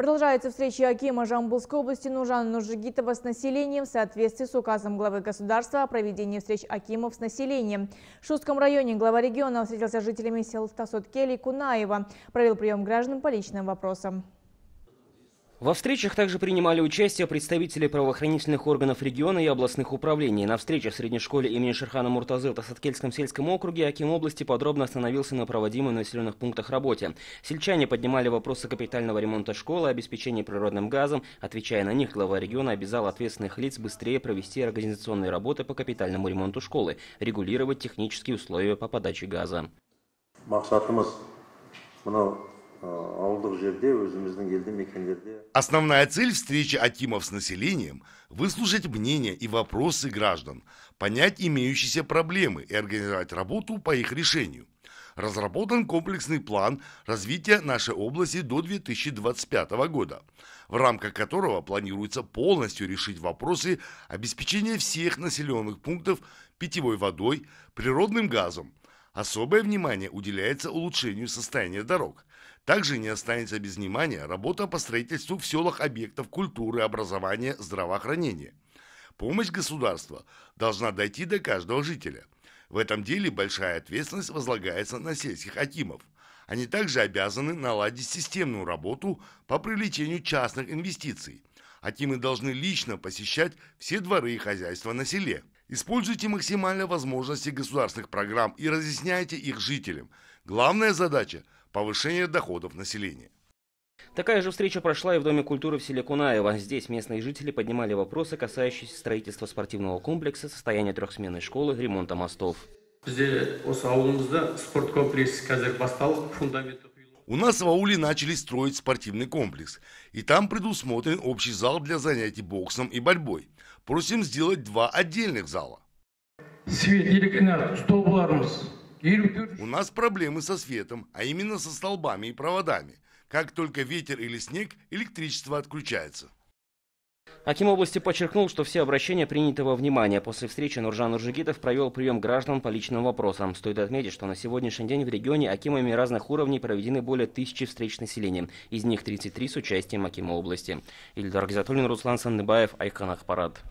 Продолжается встреча Акима Жамбулской области Нужан Нужигитова с населением в соответствии с указом главы государства о проведении встреч Акимов с населением. В Шустском районе глава региона встретился с жителями сел Тасоткели и Кунаева, провел прием граждан по личным вопросам. Во встречах также принимали участие представители правоохранительных органов региона и областных управлений. На встрече в средней школе имени Шерхана Муртазы в Тасаткельском сельском округе Аким области подробно остановился на проводимой на населенных пунктах работе. Сельчане поднимали вопросы капитального ремонта школы, обеспечения природным газом. Отвечая на них, глава региона обязал ответственных лиц быстрее провести организационные работы по капитальному ремонту школы, регулировать технические условия по подаче газа. А Э, Основная цель встречи Акимов с населением – выслушать мнения и вопросы граждан, понять имеющиеся проблемы и организовать работу по их решению. Разработан комплексный план развития нашей области до 2025 года, в рамках которого планируется полностью решить вопросы обеспечения всех населенных пунктов питьевой водой, природным газом. Особое внимание уделяется улучшению состояния дорог – также не останется без внимания работа по строительству в селах объектов культуры, образования, здравоохранения. Помощь государства должна дойти до каждого жителя. В этом деле большая ответственность возлагается на сельских акимов. Они также обязаны наладить системную работу по привлечению частных инвестиций. Акимы должны лично посещать все дворы и хозяйства на селе. Используйте максимально возможности государственных программ и разъясняйте их жителям. Главная задача – повышение доходов населения. Такая же встреча прошла и в Доме культуры в селе Кунаево. Здесь местные жители поднимали вопросы, касающиеся строительства спортивного комплекса, состояния трехсменной школы, ремонта мостов. У нас в ауле начали строить спортивный комплекс, и там предусмотрен общий зал для занятий боксом и борьбой. Просим сделать два отдельных зала. Свет, или чтобы у нас проблемы со светом, а именно со столбами и проводами. Как только ветер или снег, электричество отключается. Аким области подчеркнул, что все обращения приняты во внимание. После встречи Нуржан Уржигитов провел прием граждан по личным вопросам. Стоит отметить, что на сегодняшний день в регионе акимами разных уровней проведены более тысячи встреч с населением. Из них 33 с участием Акима области. Ильдар Гизатуллин, Руслан Сандыбаев, Айхан Ахпарат.